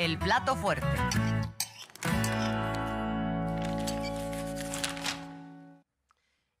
el plato fuerte.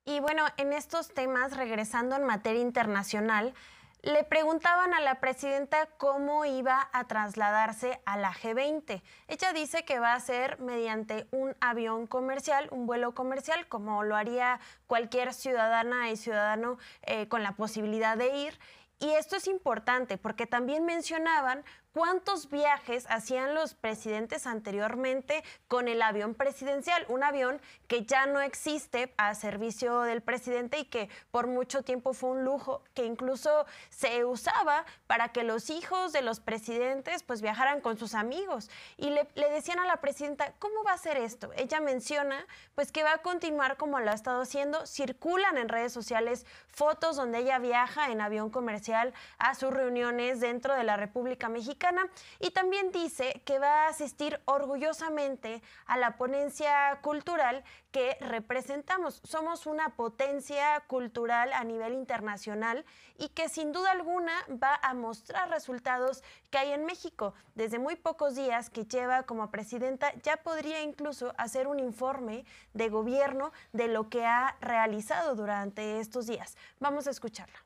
Y bueno, en estos temas, regresando en materia internacional, le preguntaban a la presidenta cómo iba a trasladarse a la G20. Ella dice que va a ser mediante un avión comercial, un vuelo comercial, como lo haría cualquier ciudadana y ciudadano eh, con la posibilidad de ir y esto es importante porque también mencionaban cuántos viajes hacían los presidentes anteriormente con el avión presidencial, un avión que ya no existe a servicio del presidente y que por mucho tiempo fue un lujo que incluso se usaba para que los hijos de los presidentes pues viajaran con sus amigos. Y le, decían a la presidenta, ¿cómo va a ser esto? Ella menciona pues que va a continuar como lo ha estado haciendo, circulan en redes sociales fotos donde ella viaja en avión comercial a sus reuniones dentro de la República Mexicana y también dice que va a asistir orgullosamente a la ponencia cultural que representamos. Somos una potencia cultural a nivel internacional y que sin duda alguna va a mostrar resultados que hay en México. Desde muy pocos días que lleva como presidenta ya podría incluso hacer un informe de gobierno de lo que ha realizado durante estos días. Vamos a escucharla.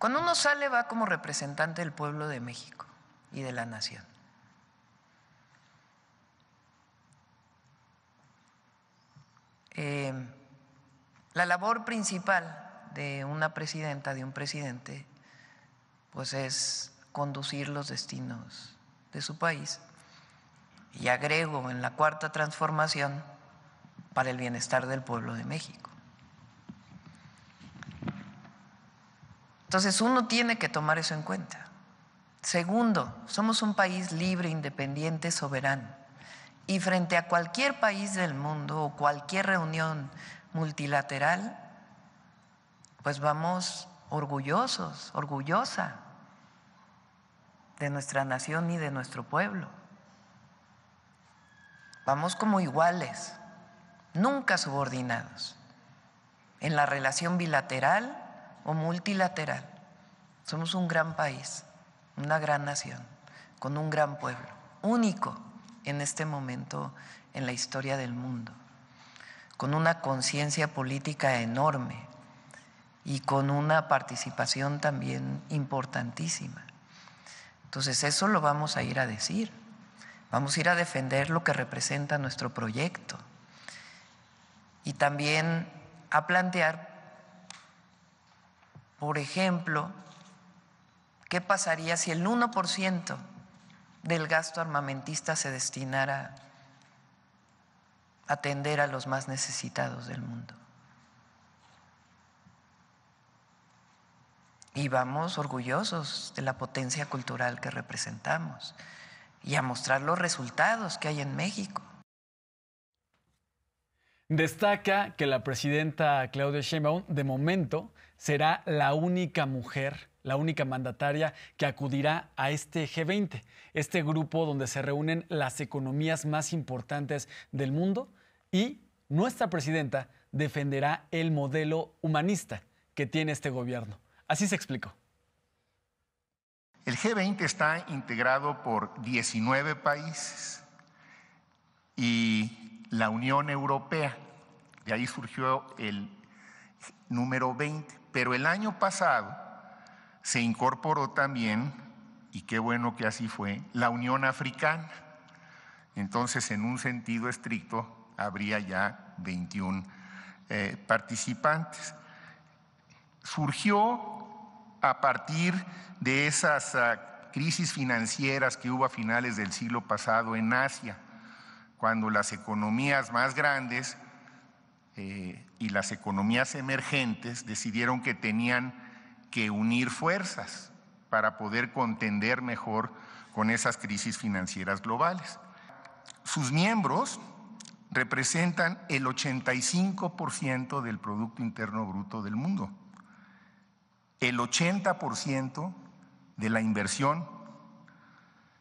Cuando uno sale va como representante del pueblo de México y de la nación. Eh, la labor principal de una presidenta, de un presidente, pues es conducir los destinos de su país. Y agrego en la cuarta transformación para el bienestar del pueblo de México. Entonces uno tiene que tomar eso en cuenta. Segundo, somos un país libre, independiente, soberano. Y frente a cualquier país del mundo o cualquier reunión multilateral, pues vamos orgullosos, orgullosa de nuestra nación y de nuestro pueblo. Vamos como iguales, nunca subordinados, en la relación bilateral multilateral. Somos un gran país, una gran nación, con un gran pueblo, único en este momento en la historia del mundo, con una conciencia política enorme y con una participación también importantísima. Entonces eso lo vamos a ir a decir, vamos a ir a defender lo que representa nuestro proyecto y también a plantear por ejemplo, ¿qué pasaría si el 1% del gasto armamentista se destinara a atender a los más necesitados del mundo? Y vamos orgullosos de la potencia cultural que representamos y a mostrar los resultados que hay en México. Destaca que la presidenta Claudia Sheinbaum, de momento, será la única mujer, la única mandataria que acudirá a este G20, este grupo donde se reúnen las economías más importantes del mundo y nuestra presidenta defenderá el modelo humanista que tiene este gobierno. Así se explicó. El G20 está integrado por 19 países y la Unión Europea. De ahí surgió el número 20. Pero el año pasado se incorporó también, y qué bueno que así fue, la Unión Africana. Entonces, en un sentido estricto, habría ya 21 eh, participantes. Surgió a partir de esas ah, crisis financieras que hubo a finales del siglo pasado en Asia cuando las economías más grandes eh, y las economías emergentes decidieron que tenían que unir fuerzas para poder contender mejor con esas crisis financieras globales. Sus miembros representan el 85% del Producto Interno Bruto del mundo, el 80% de la inversión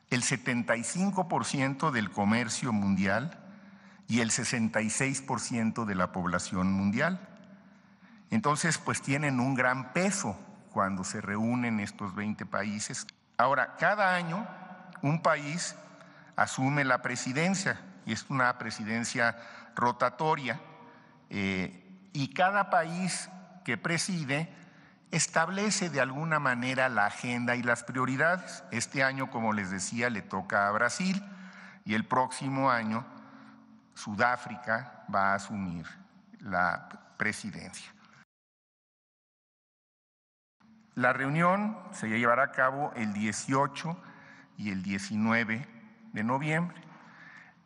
el 75% del comercio mundial y el 66% de la población mundial. Entonces, pues tienen un gran peso cuando se reúnen estos 20 países. Ahora, cada año un país asume la presidencia y es una presidencia rotatoria eh, y cada país que preside establece de alguna manera la agenda y las prioridades. Este año, como les decía, le toca a Brasil y el próximo año Sudáfrica va a asumir la presidencia. La reunión se llevará a cabo el 18 y el 19 de noviembre.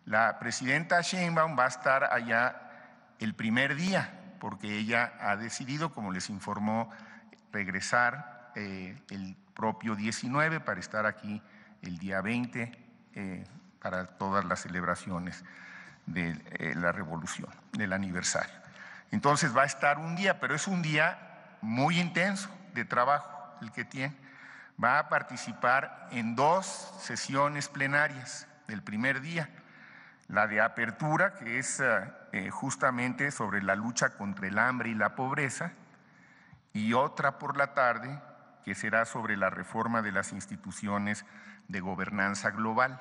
La presidenta Sheinbaum va a estar allá el primer día, porque ella ha decidido, como les informó regresar eh, el propio 19 para estar aquí el día 20 eh, para todas las celebraciones de eh, la revolución, del aniversario. Entonces va a estar un día, pero es un día muy intenso de trabajo el que tiene. Va a participar en dos sesiones plenarias del primer día. La de apertura, que es justamente sobre la lucha contra el hambre y la pobreza, y otra por la tarde que será sobre la reforma de las instituciones de gobernanza global.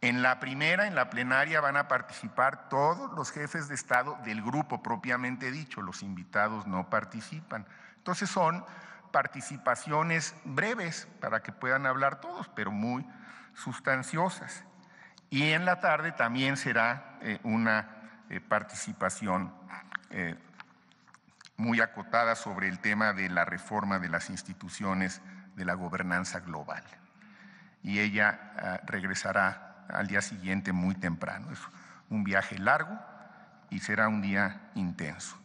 En la primera, en la plenaria, van a participar todos los jefes de Estado del grupo propiamente dicho, los invitados no participan. Entonces son participaciones breves para que puedan hablar todos, pero muy sustanciosas. Y en la tarde también será eh, una eh, participación eh, muy acotada sobre el tema de la reforma de las instituciones de la gobernanza global. Y ella ah, regresará al día siguiente muy temprano. Es un viaje largo y será un día intenso.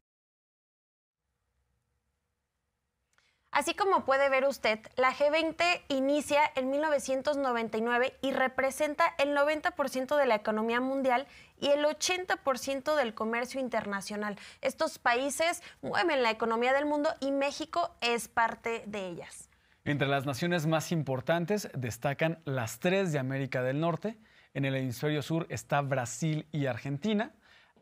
Así como puede ver usted, la G20 inicia en 1999 y representa el 90% de la economía mundial y el 80% del comercio internacional. Estos países mueven la economía del mundo y México es parte de ellas. Entre las naciones más importantes destacan las tres de América del Norte. En el hemisferio sur está Brasil y Argentina.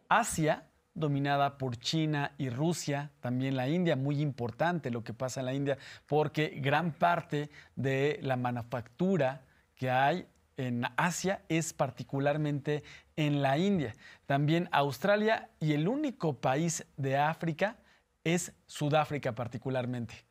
Asia dominada por China y Rusia, también la India, muy importante lo que pasa en la India, porque gran parte de la manufactura que hay en Asia es particularmente en la India. También Australia y el único país de África es Sudáfrica particularmente.